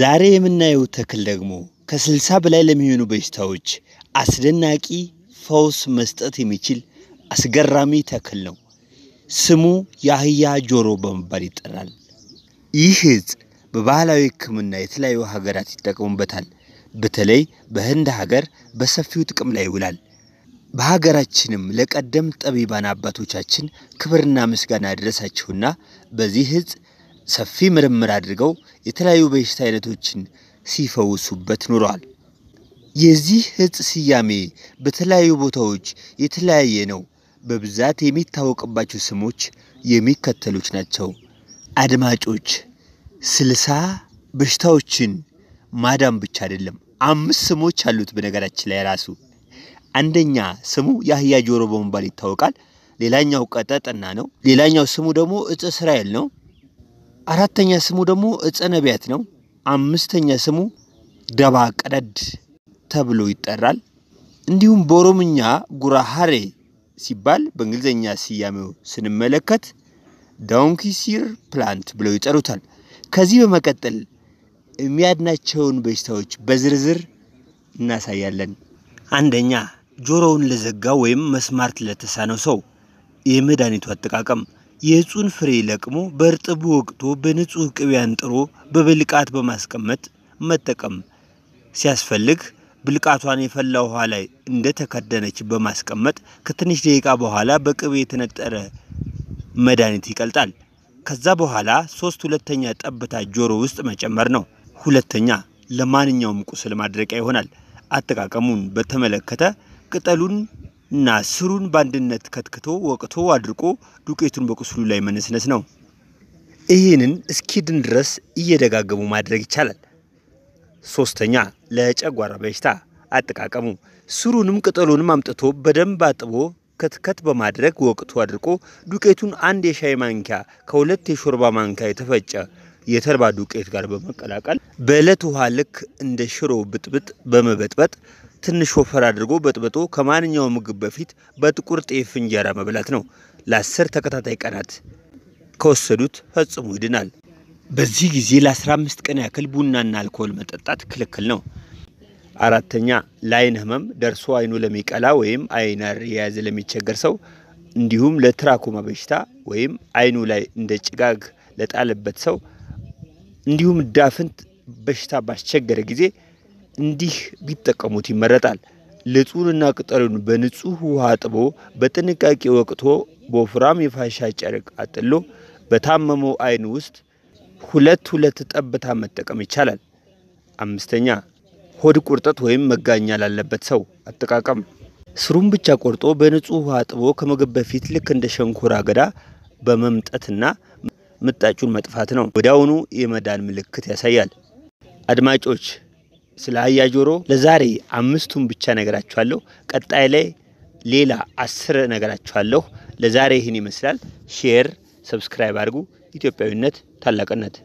ዛሬ የምናየው ተክል ደግሞ ከስልሳ በላይ ለሚሆኑ በሽታዎች አስደናቂ ፈውስ መስጠት የሚችል አስገራሚ ተክል ነው። ስሙ የአህያ ጆሮ በመባል ይጠራል። ይህ እጽ በባህላዊ ሕክምና የተለያዩ ሀገራት ይጠቀሙበታል። በተለይ በህንድ ሀገር በሰፊው ጥቅም ላይ ይውላል። በሀገራችንም ለቀደም ጠቢባን አባቶቻችን ክብርና ምስጋና ያደረሳችሁና በዚህ እጽ ሰፊ ምርምር አድርገው የተለያዩ በሽታ አይነቶችን ሲፈውሱበት ኑረዋል። የዚህ እጽ ስያሜ በተለያዩ ቦታዎች የተለያየ ነው። በብዛት የሚታወቅባቸው ስሞች የሚከተሉት ናቸው። አድማጮች፣ ስልሳ በሽታዎችን ማዳም ብቻ አይደለም፣ አምስት ስሞች አሉት። በነገራችን ላይ ራሱ አንደኛ ስሙ የአህያ ጆሮ በመባል ይታወቃል። ሌላኛው ቀጠጥና ነው። ሌላኛው ስሙ ደግሞ እጽ እስራኤል ነው። አራተኛ ስሙ ደግሞ ዕፀ ነው። አምስተኛ ስሙ ደባ ቀደድ ተብሎ ይጠራል። እንዲሁም በኦሮምኛ ጉራሃሬ ሲባል በእንግሊዝኛ ስያሜው ስንመለከት ዳውንኪሲር ፕላንት ብለው ይጠሩታል። ከዚህ በመቀጠል የሚያድናቸውን በሽታዎች በዝርዝር እናሳያለን። አንደኛ ጆሮውን ለዘጋ ወይም መስማርት ለተሳነው ሰው የመድኃኒቱ አጠቃቀም የእጹን ፍሬ ለቅሞ በእርጥቡ ወቅቶ በንጹህ ቅቤ አንጥሮ በብልቃት በማስቀመጥ መጠቀም ሲያስፈልግ ብልቃቷን የፈላ ውሃ ላይ እንደተከደነች በማስቀመጥ ከትንሽ ደቂቃ በኋላ በቅቤ የተነጠረ መድኃኒት ይቀልጣል። ከዛ በኋላ ሶስት ሁለተኛ ጠብታ ጆሮ ውስጥ መጨመር ነው። ሁለተኛ ለማንኛውም ቁስል ማድረቂያ ይሆናል። አጠቃቀሙን በተመለከተ ቅጠሉን እና ስሩን በአንድነት ከትክቶ ወቅቶ አድርቆ ዱቄቱን በቁስሉ ላይ መነስነስ ነው። ይህንን እስኪድን ድረስ እየደጋገሙ ማድረግ ይቻላል። ሶስተኛ ለጨጓራ በሽታ አጠቃቀሙ ስሩንም ቅጠሉንም አምጥቶ በደንብ አጥቦ ከትከት በማድረግ ወቅቱ አድርቆ ዱቄቱን አንድ የሻይ ማንኪያ ከሁለት የሾርባ ማንኪያ የተፈጨ የተልባ ዱቄት ጋር በመቀላቀል በዕለት ውሃ ልክ እንደ ሽሮ ብጥብጥ በመበጥበጥ ትንሽ ወፈር አድርጎ በጥብጦ ከማንኛውም ምግብ በፊት በጥቁር ጤፍ እንጀራ መብላት ነው። ለአስር ተከታታይ ቀናት ከወሰዱት ፈጽሞ ይድናል። በዚህ ጊዜ ለ15 ቀን ያክል ቡናና አልኮል መጠጣት ክልክል ነው። አራተኛ ለአይን ህመም ደርሶ አይኑ ለሚቀላ ወይም አይን የያዘ ለሚቸገር ሰው እንዲሁም ለትራኮማ በሽታ ወይም አይኑ ላይ እንደ ጭጋግ ለጣለበት ሰው እንዲሁም ዳፍንት በሽታ ባስቸገረ ጊዜ እንዲህ ቢጠቀሙት ይመረጣል። ልጹንና ቅጠሉን በንጹህ ውሃ አጥቦ በጥንቃቄ ወቅቶ በወፍራም የፋሻ ጨርቅ አጥሎ በታመመው አይን ውስጥ ሁለት ሁለት ጠብታ መጠቀም ይቻላል። አምስተኛ ሆድ ቁርጠት ወይም መጋኛ ላለበት ሰው አጠቃቀም ስሩን ብቻ ቆርጦ በንጹህ ውሃ አጥቦ ከምግብ በፊት ልክ እንደ ሸንኮራ አገዳ በመምጠትና ምጣጩን መጥፋት ነው። ወዲያውኑ የመዳን ምልክት ያሳያል። አድማጮች ስለ አህያ ጆሮ ለዛሬ አምስቱን ብቻ ነገራችኋለሁ። ቀጣይ ላይ ሌላ አስር ነገራችኋለሁ። ለዛሬ ይህን ይመስላል። ሼር፣ ሰብስክራይብ አድርጉ። ኢትዮጵያዊነት ታላቅነት